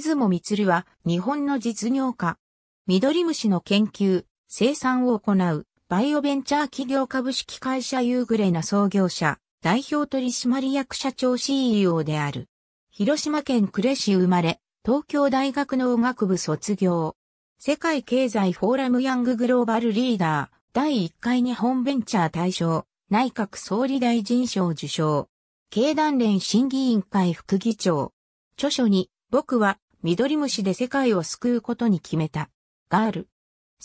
出雲光は日本の実業家。緑虫の研究、生産を行うバイオベンチャー企業株式会社ユーグレナ創業者、代表取締役社長 CEO である。広島県呉市生まれ、東京大学農学部卒業。世界経済フォーラムヤンググローバルリーダー、第1回日本ベンチャー大賞、内閣総理大臣賞受賞。経団連審議委員会副議長。著書に、僕は緑虫で世界を救うことに決めた。ガール。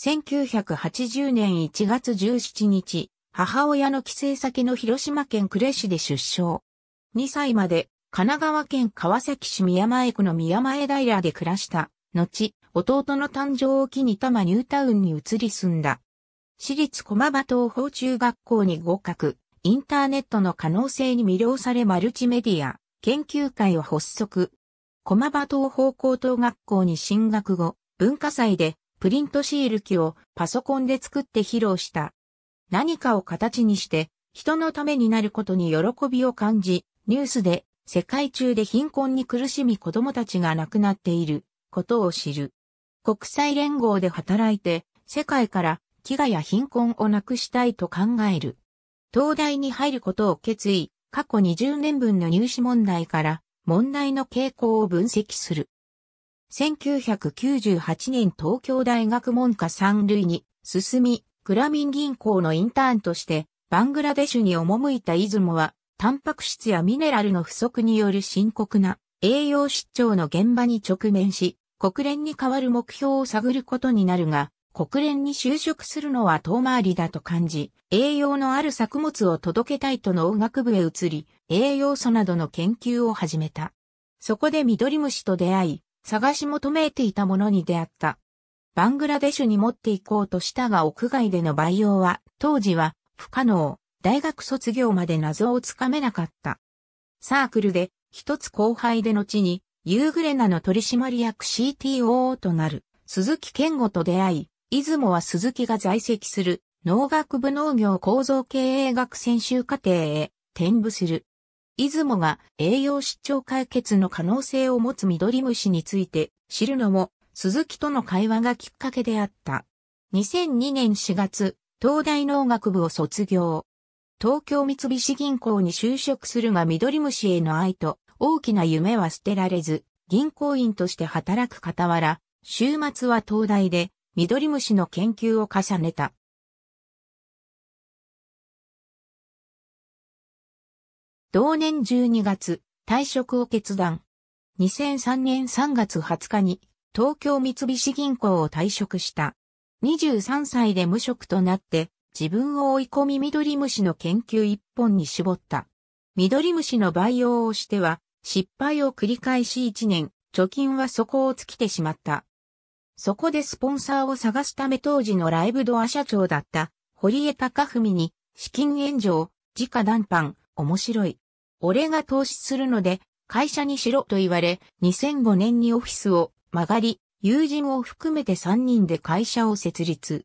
1980年1月17日、母親の帰省先の広島県呉市で出生。2歳まで神奈川県川崎市宮前区の宮前平で暮らした。後、弟の誕生を機に多摩ニュータウンに移り住んだ。私立駒場東方中学校に合格。インターネットの可能性に魅了されマルチメディア研究会を発足。駒場東方高等学校に進学後、文化祭でプリントシール機をパソコンで作って披露した。何かを形にして人のためになることに喜びを感じ、ニュースで世界中で貧困に苦しみ子供たちが亡くなっていることを知る。国際連合で働いて世界から飢餓や貧困をなくしたいと考える。東大に入ることを決意、過去20年分の入試問題から問題の傾向を分析する。1998年東京大学文科三類に進み、グラミン銀行のインターンとしてバングラデシュに赴いた出雲は、タンパク質やミネラルの不足による深刻な栄養失調の現場に直面し、国連に代わる目標を探ることになるが、国連に就職するのは遠回りだと感じ、栄養のある作物を届けたいと農学部へ移り、栄養素などの研究を始めた。そこで緑虫と出会い、探し求めていたものに出会った。バングラデシュに持っていこうとしたが屋外での培養は、当時は不可能、大学卒業まで謎をつかめなかった。サークルで、一つ後輩で後に、ユーグレナの取締役 CTO となる、鈴木健吾と出会い、出雲は鈴木が在籍する農学部農業構造経営学専修課程へ転部する。出雲が栄養失調解決の可能性を持つ緑虫について知るのも鈴木との会話がきっかけであった。2002年4月、東大農学部を卒業。東京三菱銀行に就職するが緑虫への愛と大きな夢は捨てられず、銀行員として働く傍ら、週末は東大でミドリムシの研究を重ねた。同年12月、退職を決断。2003年3月20日に東京三菱銀行を退職した。23歳で無職となって自分を追い込み緑虫の研究一本に絞った。緑虫の培養をしては失敗を繰り返し1年、貯金は底を尽きてしまった。そこでスポンサーを探すため当時のライブドア社長だった堀江貴文に資金援助を直談判面白い。俺が投資するので会社にしろと言われ2005年にオフィスを曲がり友人を含めて3人で会社を設立。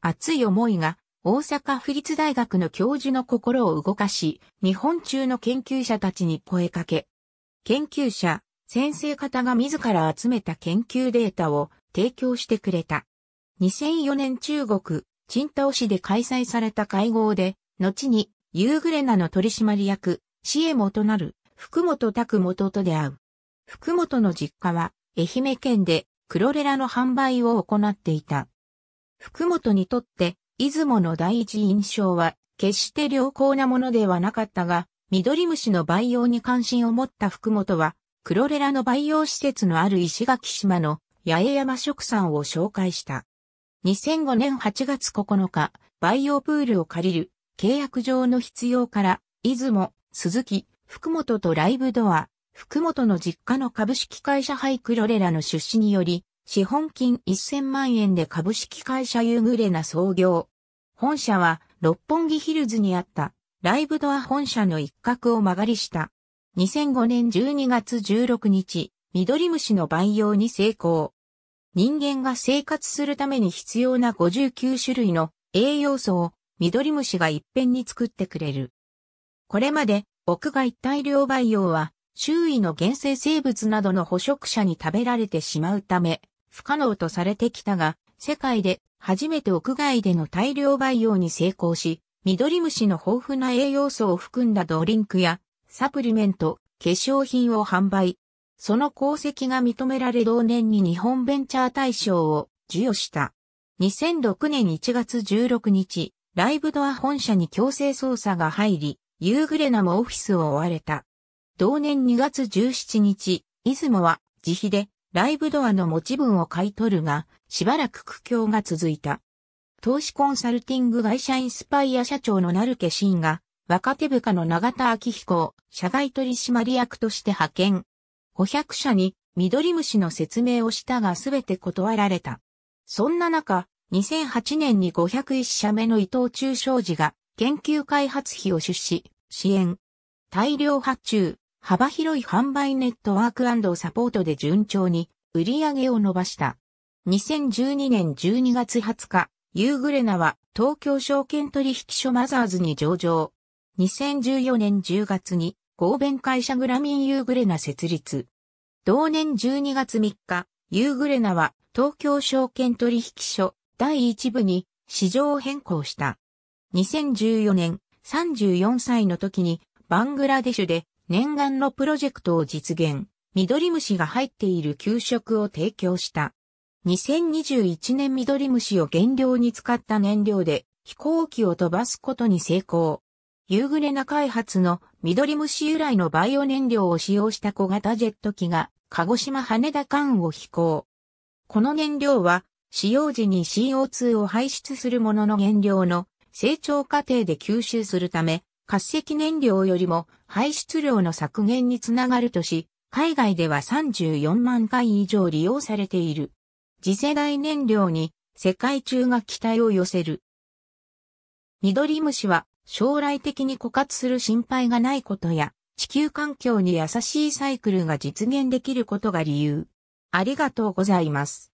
熱い思いが大阪府立大学の教授の心を動かし、日本中の研究者たちに声かけ、研究者、先生方が自ら集めた研究データを提供してくれた。2004年中国、青島市で開催された会合で、後に、ユーグレナの取締役、シエモとなる、福本拓元と出会う。福本の実家は、愛媛県で、クロレラの販売を行っていた。福本にとって、出雲の第一印象は、決して良好なものではなかったが、緑虫の培養に関心を持った福本は、クロレラの培養施設のある石垣島の八重山食産を紹介した。2005年8月9日、培養プールを借りる契約上の必要から、出雲、鈴木、福本とライブドア、福本の実家の株式会社ハイクロレラの出資により、資本金1000万円で株式会社ユーグレナ創業。本社は六本木ヒルズにあったライブドア本社の一角を曲がりした。2005年12月16日、緑虫の培養に成功。人間が生活するために必要な59種類の栄養素を緑虫が一遍に作ってくれる。これまで屋外大量培養は周囲の原生生物などの捕食者に食べられてしまうため不可能とされてきたが世界で初めて屋外での大量培養に成功し緑虫の豊富な栄養素を含んだドリンクやサプリメント、化粧品を販売、その功績が認められ同年に日本ベンチャー大賞を授与した。2006年1月16日、ライブドア本社に強制捜査が入り、夕暮れなもオフィスを追われた。同年2月17日、出雲は自費でライブドアの持ち分を買い取るが、しばらく苦境が続いた。投資コンサルティング会社インスパイア社長の成家慎が、若手部下の永田昭彦を社外取締役として派遣。500社に緑虫の説明をしたがすべて断られた。そんな中、2008年に501社目の伊藤忠商事が研究開発費を出資、支援。大量発注、幅広い販売ネットワークサポートで順調に売り上げを伸ばした。2012年12月20日、ユーグレナは東京証券取引所マザーズに上場。2014年10月に合弁会社グラミン・ユーグレナ設立。同年12月3日、ユーグレナは東京証券取引所第1部に市場を変更した。2014年34歳の時にバングラデシュで念願のプロジェクトを実現、緑虫が入っている給食を提供した。2021年緑虫を原料に使った燃料で飛行機を飛ばすことに成功。夕暮れな開発の緑虫由来のバイオ燃料を使用した小型ジェット機が鹿児島羽田間を飛行。この燃料は使用時に CO2 を排出するものの原料の成長過程で吸収するため、活石燃料よりも排出量の削減につながるとし、海外では34万回以上利用されている。次世代燃料に世界中が期待を寄せる。緑虫は将来的に枯渇する心配がないことや、地球環境に優しいサイクルが実現できることが理由。ありがとうございます。